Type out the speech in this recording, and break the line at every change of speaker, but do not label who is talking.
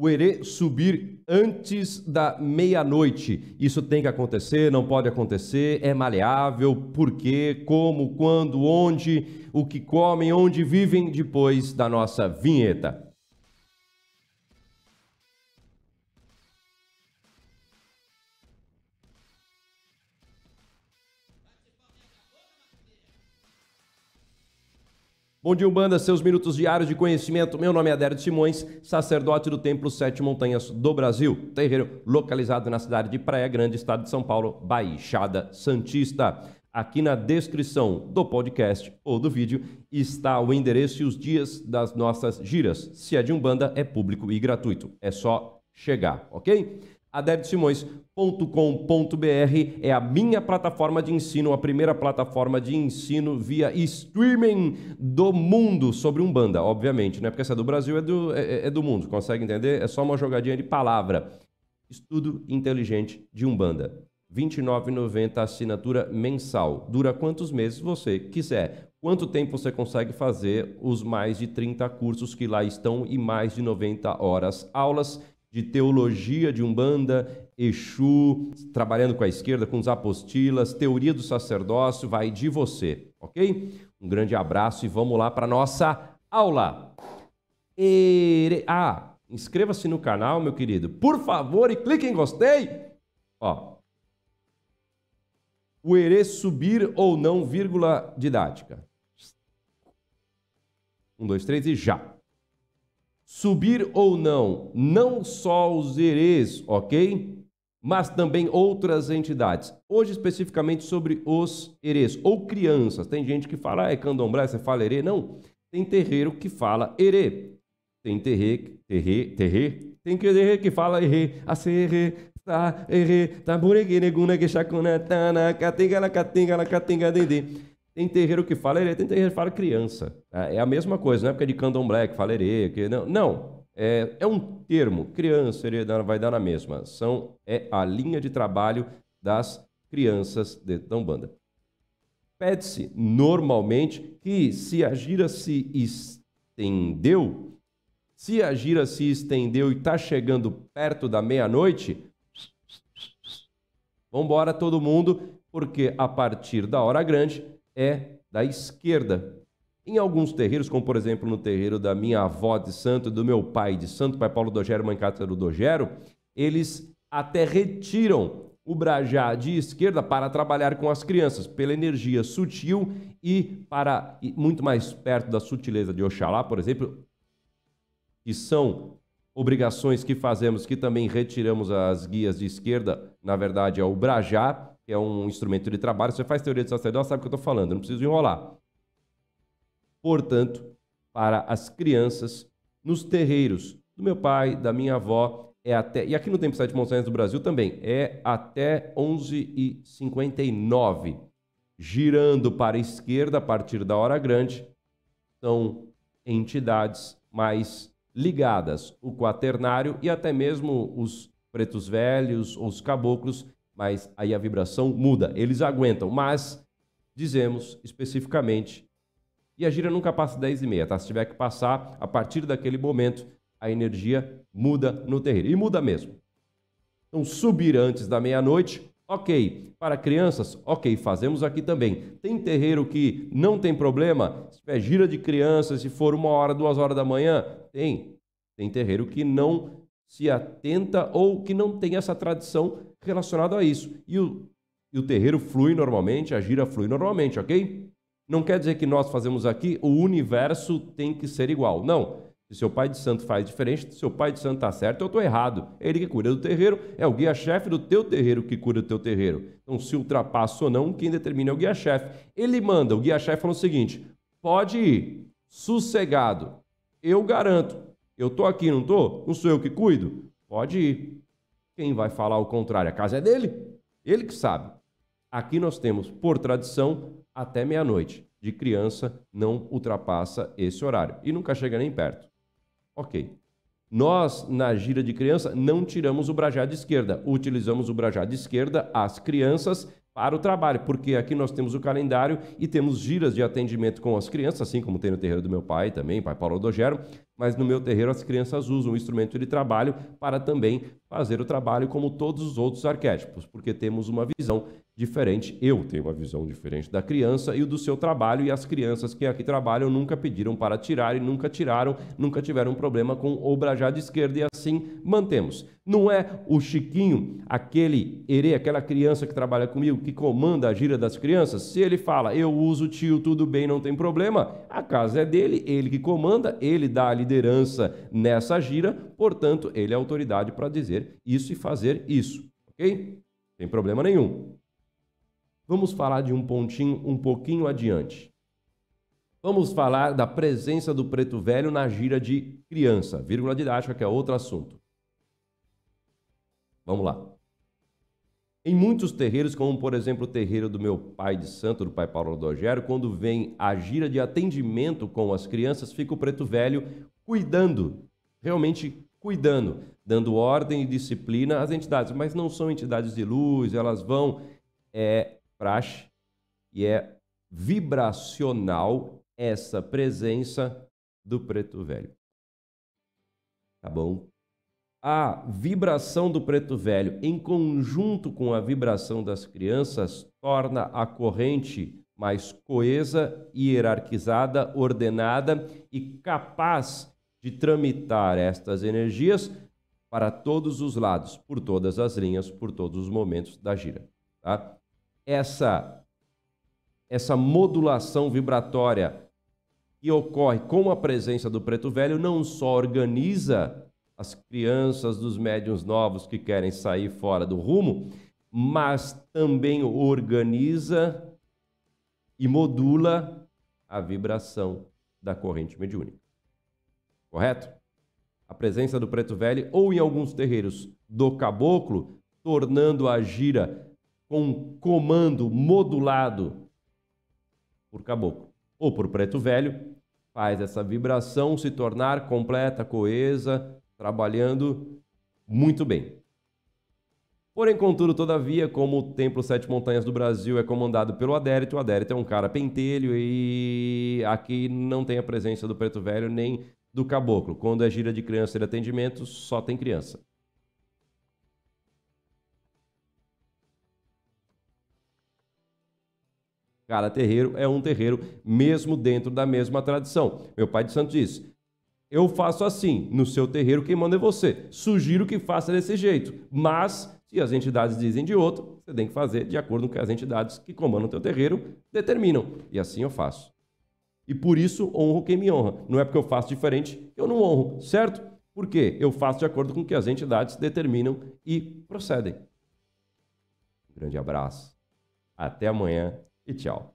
o subir antes da meia-noite. Isso tem que acontecer, não pode acontecer, é maleável, por quê, como, quando, onde, o que comem, onde vivem depois da nossa vinheta. Bom dia, Umbanda, seus minutos diários de conhecimento. Meu nome é Adérito Simões, sacerdote do Templo Sete Montanhas do Brasil, terreiro localizado na cidade de Praia Grande, estado de São Paulo, Baixada Santista. Aqui na descrição do podcast ou do vídeo está o endereço e os dias das nossas giras. Se é de Umbanda, é público e gratuito. É só chegar, ok? adeptsimões.com.br é a minha plataforma de ensino, a primeira plataforma de ensino via streaming do mundo sobre Umbanda, obviamente, né? Porque essa é do Brasil, é do, é, é, é do mundo, consegue entender? É só uma jogadinha de palavra. Estudo inteligente de Umbanda. R$ 29,90 assinatura mensal. Dura quantos meses você quiser. Quanto tempo você consegue fazer os mais de 30 cursos que lá estão e mais de 90 horas aulas de teologia de Umbanda, Exu, trabalhando com a esquerda, com os apostilas, teoria do sacerdócio, vai de você, ok? Um grande abraço e vamos lá para nossa aula. Ere... Ah, inscreva-se no canal, meu querido, por favor, e clique em gostei. Ó, o ere subir ou não, vírgula didática. Um, dois, três e já subir ou não, não só os erês, ok? Mas também outras entidades. Hoje, especificamente sobre os erês, ou crianças. Tem gente que fala, ah, é candomblé, você fala erê. Não. Tem terreiro que fala erê. Tem terreiro, terreiro, terreiro. Tem terreiro que fala erê, acerê, tá, erê, tá, buregue, neguna, queixacuna, tana, catinga, catinga, catinga, tem terreiro que fala erê, tem terreiro que fala criança. É, é a mesma coisa, não é porque é de candomblé que fala erê, que não. Não. É, é um termo, criança, herê, vai dar na mesma. São, é a linha de trabalho das crianças de da Umbanda. Pede-se, normalmente, que se a gira se estendeu, se a gira se estendeu e está chegando perto da meia-noite, vambora todo mundo, porque a partir da hora grande é da esquerda. Em alguns terreiros, como por exemplo no terreiro da minha avó de santo, do meu pai de santo, pai Paulo Dogero, mãe Cátaro Dogero, eles até retiram o brajá de esquerda para trabalhar com as crianças, pela energia sutil e para e muito mais perto da sutileza de Oxalá, por exemplo, que são obrigações que fazemos, que também retiramos as guias de esquerda, na verdade é o brajá, que é um instrumento de trabalho. você faz teoria de sacerdócio, sabe o que eu estou falando, não preciso enrolar. Portanto, para as crianças, nos terreiros do meu pai, da minha avó, é até. E aqui no Tempo Sete Montanhas do Brasil também, é até 11h59. Girando para a esquerda a partir da hora grande, são entidades mais ligadas, o quaternário e até mesmo os pretos velhos ou os caboclos mas aí a vibração muda, eles aguentam, mas dizemos especificamente e a gira nunca passa 10 e meia, tá? Se tiver que passar, a partir daquele momento, a energia muda no terreiro. E muda mesmo. Então, subir antes da meia-noite, ok. Para crianças, ok, fazemos aqui também. Tem terreiro que não tem problema? Se tiver gira de crianças, se for uma hora, duas horas da manhã, tem. Tem terreiro que não se atenta ou que não tem essa tradição relacionada a isso. E o, e o terreiro flui normalmente, a gira flui normalmente, ok? Não quer dizer que nós fazemos aqui, o universo tem que ser igual. Não. Se seu pai de santo faz diferente, se seu pai de santo está certo, eu estou errado. Ele que cuida do terreiro, é o guia-chefe do teu terreiro que cuida do teu terreiro. Então, se ultrapassa ou não, quem determina é o guia-chefe. Ele manda, o guia-chefe fala o seguinte: pode ir, sossegado, eu garanto. Eu estou aqui, não estou? Não sou eu que cuido? Pode ir. Quem vai falar o contrário? A casa é dele. Ele que sabe. Aqui nós temos, por tradição, até meia-noite. De criança não ultrapassa esse horário e nunca chega nem perto. Ok. Nós, na gira de criança, não tiramos o brajado de esquerda. Utilizamos o brajado de esquerda às crianças para o trabalho, porque aqui nós temos o calendário e temos giras de atendimento com as crianças, assim como tem no terreiro do meu pai também, pai Paulo Odogero, mas no meu terreiro as crianças usam o instrumento de trabalho para também fazer o trabalho como todos os outros arquétipos, porque temos uma visão diferente. Eu tenho uma visão diferente da criança e do seu trabalho, e as crianças que aqui trabalham nunca pediram para tirar e nunca tiraram, nunca tiveram problema com o brajá de esquerda e assim mantemos. Não é o Chiquinho, aquele herê, aquela criança que trabalha comigo, que comanda a gira das crianças? Se ele fala, eu uso tio, tudo bem, não tem problema, a casa é dele, ele que comanda, ele dá a liderança nessa gira, portanto, ele é autoridade para dizer isso e fazer isso, ok? Tem problema nenhum. Vamos falar de um pontinho um pouquinho adiante. Vamos falar da presença do preto velho na gira de criança, vírgula didática, que é outro assunto. Vamos lá. Em muitos terreiros, como por exemplo o terreiro do meu pai de santo, do pai Paulo Rodogério, quando vem a gira de atendimento com as crianças, fica o preto velho cuidando, realmente cuidando, dando ordem e disciplina às entidades. Mas não são entidades de luz, elas vão é, praxe, e é vibracional essa presença do preto velho. Tá bom? A vibração do preto velho em conjunto com a vibração das crianças torna a corrente mais coesa, hierarquizada, ordenada e capaz de tramitar estas energias para todos os lados, por todas as linhas, por todos os momentos da gira. Tá? essa, essa modulação vibratória que ocorre com a presença do preto velho não só organiza as crianças dos médiuns novos que querem sair fora do rumo, mas também organiza e modula a vibração da corrente mediúnica. Correto? A presença do preto velho ou em alguns terreiros do caboclo, tornando a gira com comando modulado por caboclo ou por preto velho, faz essa vibração se tornar completa, coesa, trabalhando muito bem. Porém, contudo, todavia, como o Templo Sete Montanhas do Brasil é comandado pelo Adérito, o Adérito é um cara pentelho e aqui não tem a presença do preto velho nem do caboclo. Quando é gira de criança e atendimento, só tem criança. Cada terreiro é um terreiro, mesmo dentro da mesma tradição. Meu pai de santo disse: Eu faço assim, no seu terreiro quem manda é você. Sugiro que faça desse jeito, mas se as entidades dizem de outro, você tem que fazer de acordo com o que as entidades que comandam o teu terreiro determinam. E assim eu faço. E por isso honro quem me honra. Não é porque eu faço diferente que eu não honro, certo? Porque eu faço de acordo com o que as entidades determinam e procedem. Um grande abraço. Até amanhã 一脚。